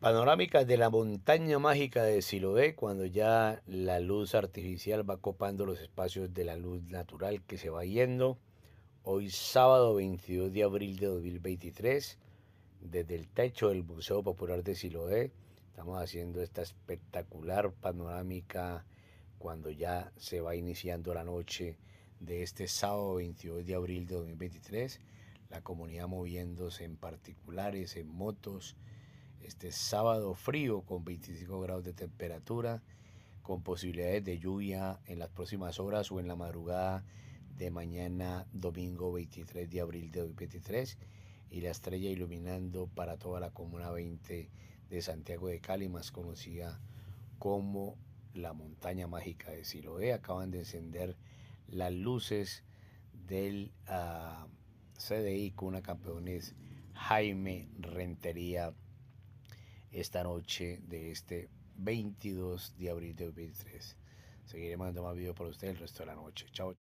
Panorámica de la montaña mágica de Siloé, cuando ya la luz artificial va copando los espacios de la luz natural que se va yendo. Hoy sábado 22 de abril de 2023, desde el techo del Museo Popular de Siloé, estamos haciendo esta espectacular panorámica cuando ya se va iniciando la noche de este sábado 22 de abril de 2023. La comunidad moviéndose en particulares, en motos, este sábado frío con 25 grados de temperatura, con posibilidades de lluvia en las próximas horas o en la madrugada de mañana domingo 23 de abril de 2023 y la estrella iluminando para toda la comuna 20 de Santiago de Cali, más conocida como la montaña mágica de Siloé. Acaban de encender las luces del ah, CDI con una campeones Jaime Rentería esta noche de este 22 de abril de 2003. Seguiré mandando más videos para ustedes el resto de la noche. Chao.